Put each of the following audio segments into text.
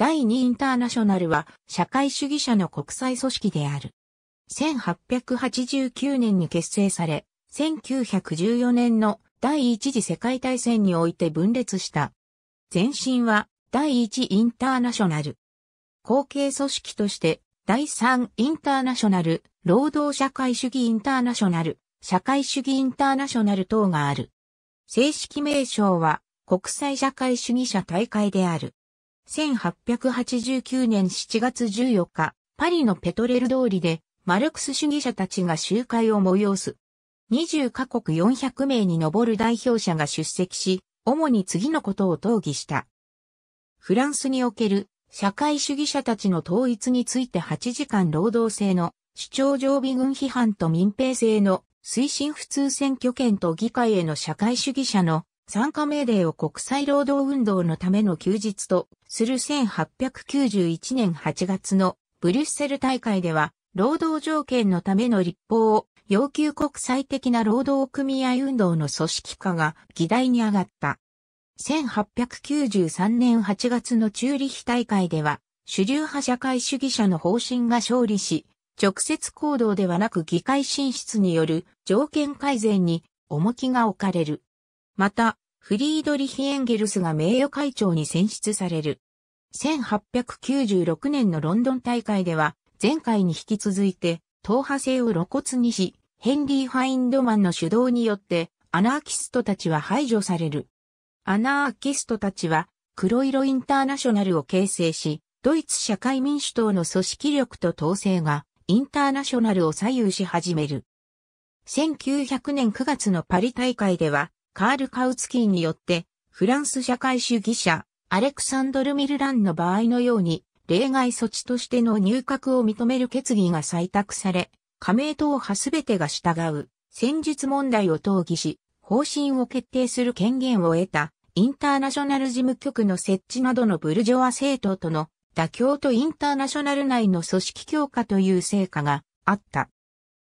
第2インターナショナルは社会主義者の国際組織である。1889年に結成され、1914年の第一次世界大戦において分裂した。前身は第一インターナショナル。後継組織として第3インターナショナル、労働社会主義インターナショナル、社会主義インターナショナル等がある。正式名称は国際社会主義者大会である。1889年7月14日、パリのペトレル通りで、マルクス主義者たちが集会を催す。20カ国400名に上る代表者が出席し、主に次のことを討議した。フランスにおける社会主義者たちの統一について8時間労働制の主張常備軍批判と民兵制の推進普通選挙権と議会への社会主義者の参加命令を国際労働運動のための休日とする1891年8月のブリュッセル大会では、労働条件のための立法を要求国際的な労働組合運動の組織化が議題に上がった。1893年8月のチューリヒ大会では、主流派社会主義者の方針が勝利し、直接行動ではなく議会進出による条件改善に重きが置かれる。また、フリードリヒ・エンゲルスが名誉会長に選出される。1896年のロンドン大会では、前回に引き続いて、党派性を露骨にし、ヘンリー・ファインドマンの主導によって、アナーキストたちは排除される。アナーキストたちは、黒色インターナショナルを形成し、ドイツ社会民主党の組織力と統制が、インターナショナルを左右し始める。1900年9月のパリ大会では、カール・カウツキーによって、フランス社会主義者、アレクサンドル・ミルランの場合のように、例外措置としての入閣を認める決議が採択され、加盟党派すべてが従う、戦術問題を討議し、方針を決定する権限を得た、インターナショナル事務局の設置などのブルジョア政党との妥協とインターナショナル内の組織強化という成果があった。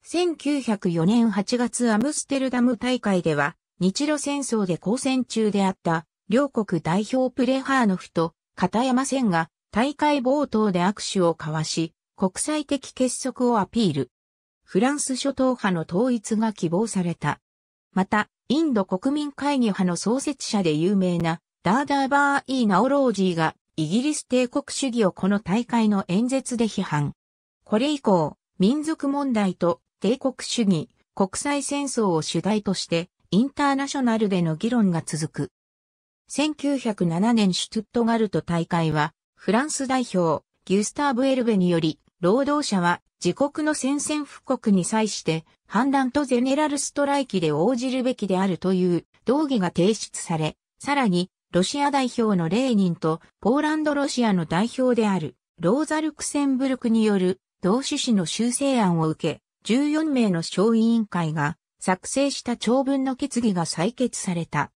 1904年8月アムステルダム大会では、日露戦争で交戦中であった両国代表プレハーノフと片山戦が大会冒頭で握手を交わし、国際的結束をアピール。フランス諸党派の統一が希望された。また、インド国民会議派の創設者で有名なダーダーバー・イー・ナオロージーがイギリス帝国主義をこの大会の演説で批判。これ以降、民族問題と帝国主義、国際戦争を主題としてインターナショナルでの議論が続く。1907年シュトゥットガルト大会は、フランス代表、ギュスターブ・エルベにより、労働者は自国の宣戦布告に際して、反乱とゼネラルストライキで応じるべきであるという動議が提出され、さらに、ロシア代表のレーニンと、ポーランド・ロシアの代表である、ローザ・ルクセンブルクによる、同種子の修正案を受け、14名の小委員会が、作成した長文の決議が採決された。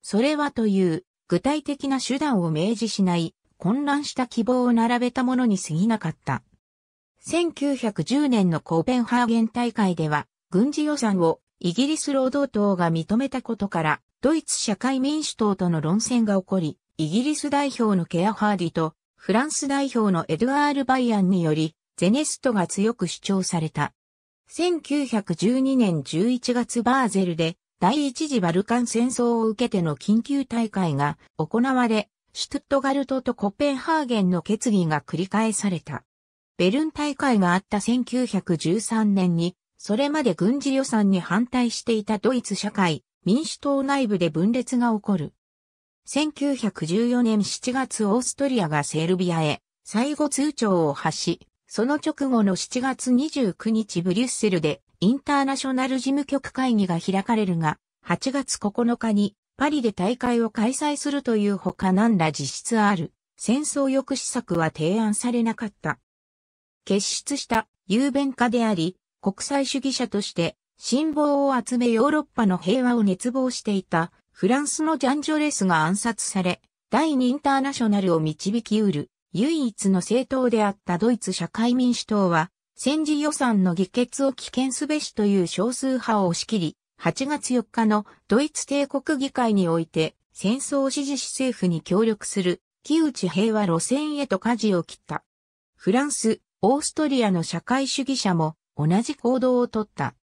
それはという具体的な手段を明示しない混乱した希望を並べたものに過ぎなかった。1910年のコーペンハーゲン大会では軍事予算をイギリス労働党が認めたことからドイツ社会民主党との論戦が起こり、イギリス代表のケアハーディとフランス代表のエドアール・バイアンによりゼネストが強く主張された。1912年11月バーゼルで第一次バルカン戦争を受けての緊急大会が行われ、シュトゥットガルトとコペンハーゲンの決議が繰り返された。ベルン大会があった1913年に、それまで軍事予算に反対していたドイツ社会、民主党内部で分裂が起こる。1914年7月オーストリアがセルビアへ最後通帳を発し、その直後の7月29日ブリュッセルでインターナショナル事務局会議が開かれるが、8月9日にパリで大会を開催するというほか何ら実質ある戦争抑止策は提案されなかった。結出した雄弁家であり、国際主義者として辛抱を集めヨーロッパの平和を熱望していたフランスのジャン・ジョレスが暗殺され、第二インターナショナルを導き得る唯一の政党であったドイツ社会民主党は、戦時予算の議決を危険すべしという少数派を押し切り、8月4日のドイツ帝国議会において戦争支持し政府に協力する木内平和路線へと舵を切った。フランス、オーストリアの社会主義者も同じ行動をとった。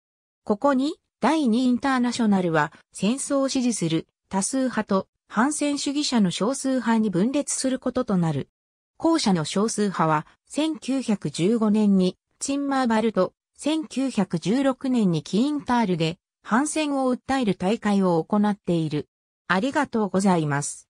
ここに第2インターナショナルは戦争を支持する多数派と反戦主義者の少数派に分裂することとなる。後者の少数派は、1915年にチンマーバルと、1916年にキーンタールで、反戦を訴える大会を行っている。ありがとうございます。